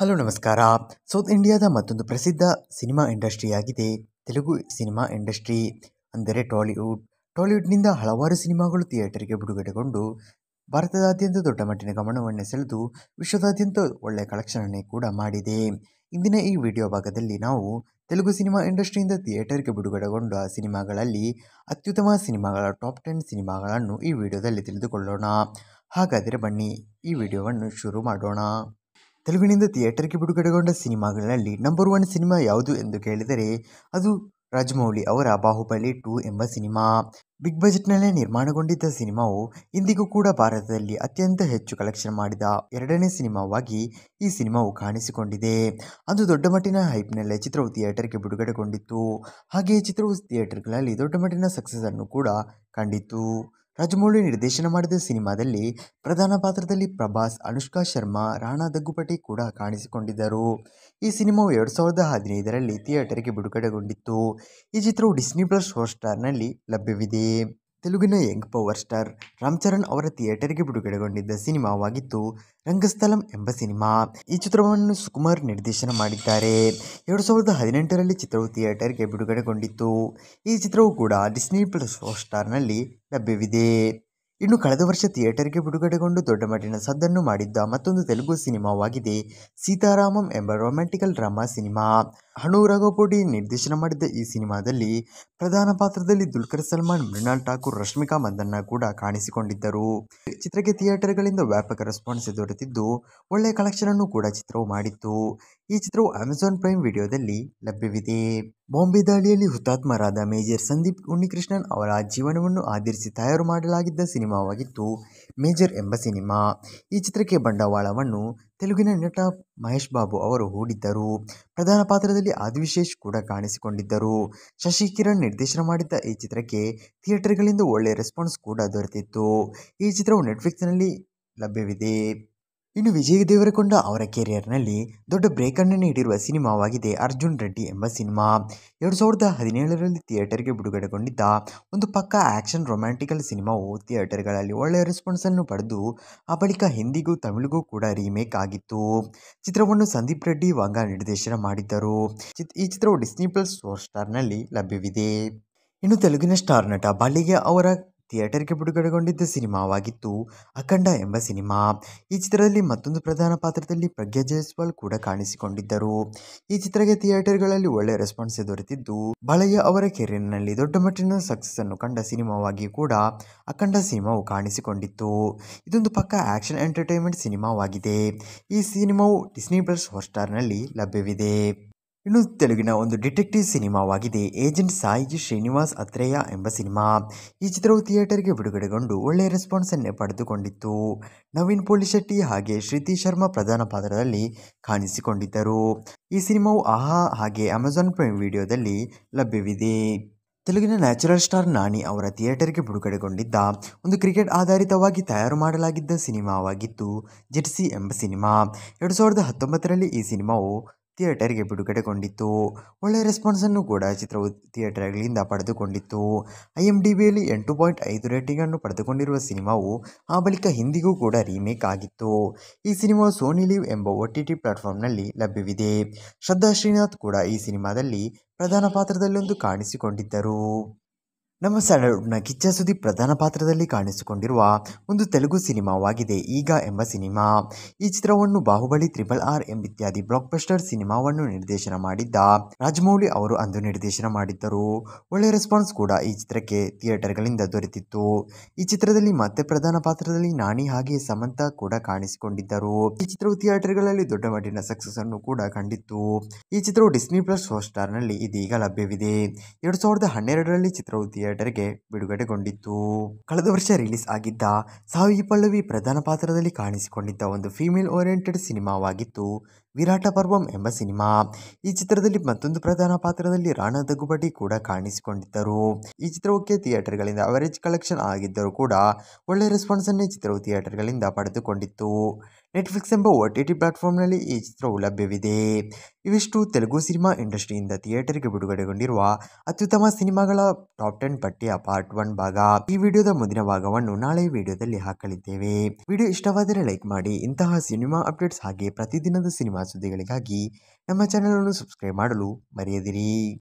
hello ನಮಸ್ಕಾರ south ಇಂಡಿಯಾದ ಮತ್ತೊಂದು ಪ್ರಸಿದ್ಧ ಸಿನಿಮಾ ಇಂಡಸ್ಟ್ರಿ ಆಗಿದೆ ತೆಲುಗು ಸಿನಿಮಾ ಇಂಡಸ್ಟ್ರಿ ಅಂದರೆ ಟಾಲಿವುಡ್ ಟಾಲಿವುಡ್ನಿಂದ ಹಲವಾರು ಸಿನಿಮಾಗಳು ಥಿಯೇಟರ್ಗೆ ಬಿಡುಗಡೆಗೊಂಡು ಭಾರತದಾದ್ಯಂತ ದೊಡ್ಡ ಮಟ್ಟಿನ ಗಮನವನ್ನು ಸೆಳೆದು ವಿಶ್ವದಾದ್ಯಂತ ಒಳ್ಳೆಯ ಕಲೆಕ್ಷನನ್ನೇ ಕೂಡ ಮಾಡಿದೆ ಇಂದಿನ ಈ ವಿಡಿಯೋ ಭಾಗದಲ್ಲಿ ನಾವು ತೆಲುಗು ಸಿನಿಮಾ ಇಂಡಸ್ಟ್ರಿಯಿಂದ ಥಿಯೇಟರ್ಗೆ ಬಿಡುಗಡೆಗೊಂಡ ಸಿನಿಮಾಗಳಲ್ಲಿ ಅತ್ಯುತ್ತಮ ಸಿನಿಮಾಗಳ ಟಾಪ್ ಟೆನ್ ಸಿನಿಮಾಗಳನ್ನು ಈ ವಿಡಿಯೋದಲ್ಲಿ ತಿಳಿದುಕೊಳ್ಳೋಣ ಹಾಗಾದರೆ ಬನ್ನಿ ಈ ವಿಡಿಯೋವನ್ನು ಶುರು ಮಾಡೋಣ ತೆಲುಗಿನಿಂದ ಥಿಯೇಟರ್ಗೆ ಬಿಡುಗಡೆಗೊಂಡ ಸಿನಿಮಾಗಳಲ್ಲಿ ನಂಬರ್ ಒನ್ ಸಿನಿಮಾ ಯಾವುದು ಎಂದು ಕೇಳಿದರೆ ಅದು ರಾಜಮೌಳಿ ಅವರ ಬಾಹುಬಲಿ ಟೂ ಎಂಬ ಸಿನಿಮಾ ಬಿಗ್ ಬಜೆಟ್ನಲ್ಲೇ ನಿರ್ಮಾಣಗೊಂಡಿದ್ದ ಸಿನಿಮಾವು ಇಂದಿಗೂ ಕೂಡ ಭಾರತದಲ್ಲಿ ಅತ್ಯಂತ ಹೆಚ್ಚು ಕಲೆಕ್ಷನ್ ಮಾಡಿದ ಎರಡನೇ ಸಿನಿಮಾವಾಗಿ ಈ ಸಿನಿಮಾವು ಕಾಣಿಸಿಕೊಂಡಿದೆ ಅದು ದೊಡ್ಡ ಮಟ್ಟಿನ ಹೈಪ್ನಲ್ಲೇ ಚಿತ್ರವು ಥಿಯೇಟರ್ಗೆ ಬಿಡುಗಡೆಗೊಂಡಿತ್ತು ಹಾಗೆಯೇ ಚಿತ್ರವು ಥಿಯೇಟರ್ಗಳಲ್ಲಿ ದೊಡ್ಡ ಮಟ್ಟಿನ ಅನ್ನು ಕೂಡ ಕಂಡಿತ್ತು ರಾಜಮೌಳಿ ನಿರ್ದೇಶನ ಮಾಡಿದ ಸಿನಿಮಾದಲ್ಲಿ ಪ್ರಧಾನ ಪಾತ್ರದಲ್ಲಿ ಪ್ರಭಾಸ್ ಅನುಷ್ಕಾ ಶರ್ಮಾ ರಾಣಾ ದಗ್ಗುಪಟಿ ಕೂಡ ಕಾಣಿಸಿಕೊಂಡಿದ್ದರು ಈ ಸಿನಿಮಾವು ಎರಡು ಸಾವಿರದ ಹದಿನೈದರಲ್ಲಿ ಥಿಯೇಟರ್ಗೆ ಬಿಡುಗಡೆಗೊಂಡಿತ್ತು ಈ ಚಿತ್ರವು ಡಿಸ್ನಿ ಪ್ಲಸ್ ಹಾಟ್ಸ್ಟಾರ್ನಲ್ಲಿ ಲಭ್ಯವಿದೆ ತೆಲುಗಿನ young power star Ram Charan ಅವರ ಥಿಯೇಟರ್ಗೆ ಬಿಡುಗಡೆಗೊಂಡಿದ್ದ ಸಿನಿಮಾವಾಗಿತ್ತು ರಂಗಸ್ಥಲಂ ಎಂಬ ಸಿನಿಮಾ ಈ ಚಿತ್ರವನ್ನು ಸುಕುಮಾರ್ ನಿರ್ದೇಶನ ಮಾಡಿದ್ದಾರೆ ಎರಡು ಸಾವಿರದ ಹದಿನೆಂಟರಲ್ಲಿ ಚಿತ್ರವು ಥಿಯೇಟರ್ಗೆ ಬಿಡುಗಡೆಗೊಂಡಿತ್ತು ಈ ಚಿತ್ರವು ಕೂಡ ಡಿಸ್ನಿ ಪ್ಲಸ್ ಹಾಟ್ಸ್ಟಾರ್ನಲ್ಲಿ ಲಭ್ಯವಿದೆ ಇನ್ನು ಕಳೆದ ವರ್ಷ ಥಿಯೇಟರ್ಗೆ ಬಿಡುಗಡೆಗೊಂಡು ದೊಡ್ಡ ಮಟ್ಟಿನ ಸದ್ದನ್ನು ಮಾಡಿದ್ದ ಮತ್ತೊಂದು ತೆಲುಗು ಸಿನಿಮಾವಾಗಿದೆ ಸೀತಾರಾಮಂ ಎಂಬ ರೊಮ್ಯಾಂಟಿಕಲ್ ಡ್ರಾಮಾ ಸಿನಿಮಾ ಹಣು ರಘುಪುಡಿ ನಿರ್ದೇಶನ ಮಾಡಿದ್ದ ಈ ಸಿನಿಮಾದಲ್ಲಿ ಪ್ರಧಾನ ಪಾತ್ರದಲ್ಲಿ ದುಲ್ಕರ್ ಸಲ್ಮಾನ್ ಮೃಣಾಲ್ ಠಾಕೂರ್ ರಶ್ಮಿಕಾ ಮಂದನ್ನ ಕೂಡ ಕಾಣಿಸಿಕೊಂಡಿದ್ದರು ಚಿತ್ರಕ್ಕೆ ಥಿಯೇಟರ್ಗಳಿಂದ ವ್ಯಾಪಕ ರೆಸ್ಪಾನ್ಸ್ ದೊರೆತಿದ್ದು ಒಳ್ಳೆಯ ಕಲೆಕ್ಷನ್ ಅನ್ನು ಕೂಡ ಚಿತ್ರವು ಮಾಡಿತ್ತು ಈ ಚಿತ್ರವು ಅಮೆಜಾನ್ ಪ್ರೈಮ್ ವಿಡಿಯೋದಲ್ಲಿ ಲಭ್ಯವಿದೆ ಬಾಂಬೆ ದಾಳಿಯಲ್ಲಿ ಹುತಾತ್ಮರಾದ ಮೇಜರ್ ಸಂದೀಪ್ ಉಣ್ಣಿಕೃಷ್ಣನ್ ಅವರ ಜೀವನವನ್ನು ಆಧರಿಸಿ ತಯಾರು ಮಾಡಲಾಗಿದ್ದ ಸಿನಿಮಾವಾಗಿತ್ತು ಮೇಜರ್ ಎಂಬ ಸಿನಿಮಾ ಈ ಚಿತ್ರಕ್ಕೆ ಬಂಡವಾಳವನ್ನು ತೆಲುಗಿನ ನಟ ಮಹೇಶ್ ಬಾಬು ಅವರು ಹೂಡಿದ್ದರು ಪ್ರಧಾನ ಪಾತ್ರದಲ್ಲಿ ಆದಿವಿಶೇಷ್ ಕೂಡ ಕಾಣಿಸಿಕೊಂಡಿದ್ದರು ಶಶಿ ಕಿರಣ್ ನಿರ್ದೇಶನ ಮಾಡಿದ್ದ ಈ ಚಿತ್ರಕ್ಕೆ ಥಿಯೇಟರ್ಗಳಿಂದ ಒಳ್ಳೆಯ ರೆಸ್ಪಾನ್ಸ್ ಕೂಡ ದೊರೆತಿತ್ತು ಈ ಚಿತ್ರವು ನೆಟ್ಫ್ಲಿಕ್ಸ್ನಲ್ಲಿ ಲಭ್ಯವಿದೆ ಇನ್ನು ವಿಜಯ್ ದೇವರಕೊಂಡ ಅವರ ಕೆರಿಯರ್ನಲ್ಲಿ ದೊಡ್ಡ ಅನ್ನು ನೀಡಿರುವ ಸಿನಿಮಾವಾಗಿದೆ ಅರ್ಜುನ್ ರೆಡ್ಡಿ ಎಂಬ ಸಿನಿಮಾ ಎರಡು ಸಾವಿರದ ಹದಿನೇಳರಲ್ಲಿ ಥಿಯೇಟರ್ಗೆ ಬಿಡುಗಡೆಗೊಂಡಿದ್ದ ಒಂದು ಪಕ್ಕಾ ಆ್ಯಕ್ಷನ್ ರೊಮ್ಯಾಂಟಿಕಲ್ ಸಿನಿಮಾವು ಥಿಯೇಟರ್ಗಳಲ್ಲಿ ಒಳ್ಳೆಯ ರೆಸ್ಪಾನ್ಸನ್ನು ಪಡೆದು ಆ ಬಳಿಕ ಹಿಂದಿಗೂ ತಮಿಳಿಗೂ ಕೂಡ ರೀಮೇಕ್ ಆಗಿತ್ತು ಚಿತ್ರವನ್ನು ಸಂದೀಪ್ ರೆಡ್ಡಿ ವಾಂಗ ನಿರ್ದೇಶನ ಮಾಡಿದ್ದರು ಈ ಚಿತ್ರವು ಡಿಸ್ನಿ ಪ್ಲಸ್ ಸ್ಟೋರ್ ಸ್ಟಾರ್ನಲ್ಲಿ ಲಭ್ಯವಿದೆ ಇನ್ನು ತೆಲುಗಿನ ಸ್ಟಾರ್ ನಟ ಬಾಲಿಗೆ ಅವರ ಥಿಯೇಟರ್ಗೆ ಬಿಡುಗಡೆಗೊಂಡಿದ್ದ ಸಿನಿಮಾವಾಗಿತ್ತು ಅಖಂಡ ಎಂಬ ಸಿನಿಮಾ ಈ ಚಿತ್ರದಲ್ಲಿ ಮತ್ತೊಂದು ಪ್ರಧಾನ ಪಾತ್ರದಲ್ಲಿ ಪ್ರಜ್ಞಾ ಜೈಸ್ವಾಲ್ ಕೂಡ ಕಾಣಿಸಿಕೊಂಡಿದ್ದರು ಈ ಚಿತ್ರಕ್ಕೆ ಥಿಯೇಟರ್ಗಳಲ್ಲಿ ಒಳ್ಳೆ ರೆಸ್ಪಾನ್ಸ್ ದೊರೆತಿದ್ದು ಬಳೆಯ ಅವರ ಕೆರಿಯರ್ನಲ್ಲಿ ದೊಡ್ಡ ಮಟ್ಟಿನ ಸಕ್ಸಸ್ ಅನ್ನು ಕಂಡ ಸಿನಿಮಾವಾಗಿ ಕೂಡ ಅಖಂಡ ಸಿನಿಮಾವು ಕಾಣಿಸಿಕೊಂಡಿತ್ತು ಇದೊಂದು ಪಕ್ಕ ಆಕ್ಷನ್ ಎಂಟರ್ಟೈನ್ಮೆಂಟ್ ಸಿನಿಮಾವಾಗಿದೆ ಈ ಸಿನಿಮಾವು ಡಿಸ್ನಿ ಪ್ಲಸ್ ಹಾಟ್ಸ್ಟಾರ್ನಲ್ಲಿ ಲಭ್ಯವಿದೆ ಇನ್ನು ತೆಲುಗಿನ ಒಂದು ಡಿಟೆಕ್ಟಿವ್ ಸಿನಿಮಾವಾಗಿದೆ ಏಜೆಂಟ್ ಸಾಯಿಜಿ ಶ್ರೀನಿವಾಸ್ ಅತ್ರೇಯ ಎಂಬ ಸಿನಿಮಾ ಈ ಚಿತ್ರವು ಥಿಯೇಟರ್ಗೆ ಬಿಡುಗಡೆಗೊಂಡು ಒಳ್ಳೆಯ ಅನ್ನೇ ಪಡೆದುಕೊಂಡಿತ್ತು ನವೀನ್ ಶೆಟ್ಟಿ ಹಾಗೆ ಶ್ರೀತಿ ಶರ್ಮಾ ಪ್ರಧಾನ ಪಾತ್ರದಲ್ಲಿ ಕಾಣಿಸಿಕೊಂಡಿದ್ದರು ಈ ಸಿನಿಮಾವು ಆಹಾ ಹಾಗೆ ಅಮೆಜಾನ್ ಪ್ರೈಮ್ ವಿಡಿಯೋದಲ್ಲಿ ಲಭ್ಯವಿದೆ ತೆಲುಗಿನ ನ್ಯಾಚುರಲ್ ಸ್ಟಾರ್ ನಾನಿ ಅವರ ಥಿಯೇಟರ್ಗೆ ಬಿಡುಗಡೆಗೊಂಡಿದ್ದ ಒಂದು ಕ್ರಿಕೆಟ್ ಆಧಾರಿತವಾಗಿ ತಯಾರು ಮಾಡಲಾಗಿದ್ದ ಸಿನಿಮಾವಾಗಿತ್ತು ಜೆಟ್ಸಿ ಎಂಬ ಸಿನಿಮಾ ಎರಡು ಸಾವಿರದ ಹತ್ತೊಂಬತ್ತರಲ್ಲಿ ಈ ಸಿನಿಮಾವು ಥಿಯೇಟರ್ಗೆ ಬಿಡುಗಡೆಗೊಂಡಿತ್ತು ಒಳ್ಳೆಯ ರೆಸ್ಪಾನ್ಸನ್ನು ಕೂಡ ಚಿತ್ರವು ಥಿಯೇಟರ್ಗಳಿಂದ ಪಡೆದುಕೊಂಡಿತ್ತು ಐ ಎಮ್ ಡಿ ಬಿಯಲ್ಲಿ ಎಂಟು ಪಾಯಿಂಟ್ ಐದು ರೇಟಿಂಗನ್ನು ಪಡೆದುಕೊಂಡಿರುವ ಸಿನಿಮಾವು ಆ ಬಳಿಕ ಹಿಂದಿಗೂ ಕೂಡ ರೀಮೇಕ್ ಆಗಿತ್ತು ಈ ಸಿನಿಮಾ ಸೋನಿ ಲೀವ್ ಎಂಬ ಒ ಟಿ ಟಿ ಪ್ಲಾಟ್ಫಾರ್ಮ್ನಲ್ಲಿ ಲಭ್ಯವಿದೆ ಶ್ರದ್ಧಾ ಶ್ರೀನಾಥ್ ಕೂಡ ಈ ಸಿನಿಮಾದಲ್ಲಿ ಪ್ರಧಾನ ಪಾತ್ರದಲ್ಲೊಂದು ಕಾಣಿಸಿಕೊಂಡಿದ್ದರು ನಮ್ಮ ನ ಕಿಚ್ಚ ಸುದೀಪ್ ಪ್ರಧಾನ ಪಾತ್ರದಲ್ಲಿ ಕಾಣಿಸಿಕೊಂಡಿರುವ ಒಂದು ತೆಲುಗು ಸಿನಿಮಾವಾಗಿದೆ ಈಗ ಎಂಬ ಸಿನಿಮಾ ಈ ಚಿತ್ರವನ್ನು Baahubali triple R block blockbuster ಸಿನಿಮಾವನ್ನು ನಿರ್ದೇಶನ ಮಾಡಿದ್ದ ರಾಜಮೌಳಿ ಅವರು ಅಂದು ನಿರ್ದೇಶನ ಮಾಡಿದ್ದರು ಒಳ್ಳೆಯ ರೆಸ್ಪಾನ್ಸ್ ಕೂಡ ಈ ಚಿತ್ರಕ್ಕೆ ಥಿಯೇಟರ್ಗಳಿಂದ ದೊರೆತಿತ್ತು ಈ ಚಿತ್ರದಲ್ಲಿ ಮತ್ತೆ ಪ್ರಧಾನ ಪಾತ್ರದಲ್ಲಿ ನಾಣಿ ಹಾಗೆ ಸಮಂತ ಕೂಡ ಕಾಣಿಸಿಕೊಂಡಿದ್ದರು ಈ ಚಿತ್ರವು ಥಿಯೇಟರ್ಗಳಲ್ಲಿ ದೊಡ್ಡ ಮಟ್ಟಿನ ಸಕ್ಸಸ್ ಅನ್ನು ಕೂಡ ಕಂಡಿತ್ತು ಈ ಚಿತ್ರವು ಡಿಸ್ನಿ ಪ್ಲಸ್ ಸ್ಟಾರ್ನಲ್ಲಿ ಇದೀಗ ಲಭ್ಯವಿದೆ ಎರಡು ಸಾವಿರದ ಹನ್ನೆರಡರಲ್ಲಿ ಚಿತ್ರವು ಥಿಯೇಟರ್ಗೆ ಬಿಡುಗಡೆಗೊಂಡಿತ್ತು ಕಳೆದ ವರ್ಷ ರಿಲೀಸ್ ಆಗಿದ್ದ ಸಾವಿ ಪಲ್ಲವಿ ಪ್ರಧಾನ ಪಾತ್ರದಲ್ಲಿ ಕಾಣಿಸಿಕೊಂಡಿದ್ದ ಒಂದು ಫೀಮೇಲ್ ಓರಿಯೆಂಟೆಡ್ ಸಿನಿಮಾವಾಗಿತ್ತು ವಿರಾಟ ಪರ್ವಂ ಎಂಬ ಸಿನಿಮಾ ಈ ಚಿತ್ರದಲ್ಲಿ ಮತ್ತೊಂದು ಪ್ರಧಾನ ಪಾತ್ರದಲ್ಲಿ ರಾಣಾ ದಗ್ಗುಬಟಿ ಕೂಡ ಕಾಣಿಸಿಕೊಂಡಿದ್ದರು ಈ ಥಿಯೇಟರ್ ಥಿಯೇಟರ್ಗಳಿಂದ ಅವರೇಜ್ ಕಲೆಕ್ಷನ್ ಆಗಿದ್ದರೂ ಕೂಡ ಒಳ್ಳೆ ರೆಸ್ಪಾನ್ಸ್ ಅನ್ನೇ ಚಿತ್ರವು ಥಿಯೇಟರ್ಗಳಿಂದ ಪಡೆದುಕೊಂಡಿತ್ತು ನೆಟ್ಫ್ಲಿಕ್ಸ್ ಎಂಬ ಒ ಟಿ ಟಿ ಪ್ಲಾಟ್ಫಾರ್ಮ್ನಲ್ಲಿ ಈ ಚಿತ್ರವು ಲಭ್ಯವಿದೆ ಇವಿಷ್ಟು ತೆಲುಗು ಸಿನಿಮಾ ಇಂಡಸ್ಟ್ರಿಯಿಂದ ಥಿಯೇಟರ್ಗೆ ಬಿಡುಗಡೆಗೊಂಡಿರುವ ಅತ್ಯುತ್ತಮ ಸಿನಿಮಾಗಳ ಟಾಪ್ ಟೆನ್ ಪಟ್ಟಿಯ ಪಾರ್ಟ್ ಒನ್ ಭಾಗ ಈ ವಿಡಿಯೋದ ಮುಂದಿನ ಭಾಗವನ್ನು ನಾಳೆ ವಿಡಿಯೋದಲ್ಲಿ ಹಾಕಲಿದ್ದೇವೆ ವಿಡಿಯೋ ಇಷ್ಟವಾದರೆ ಲೈಕ್ ಮಾಡಿ ಇಂತಹ ಸಿನಿಮಾ ಅಪ್ಡೇಟ್ಸ್ ಹಾಗೆ ಪ್ರತಿದಿನದ ಸಿನಿಮಾ ಸಿನಿಮಾ ಸುದ್ದಿಗಳಿಗಾಗಿ ನಮ್ಮ ಚಾನಲನ್ನು ಸಬ್ಸ್ಕ್ರೈಬ್ ಮಾಡಲು ಮರೆಯದಿರಿ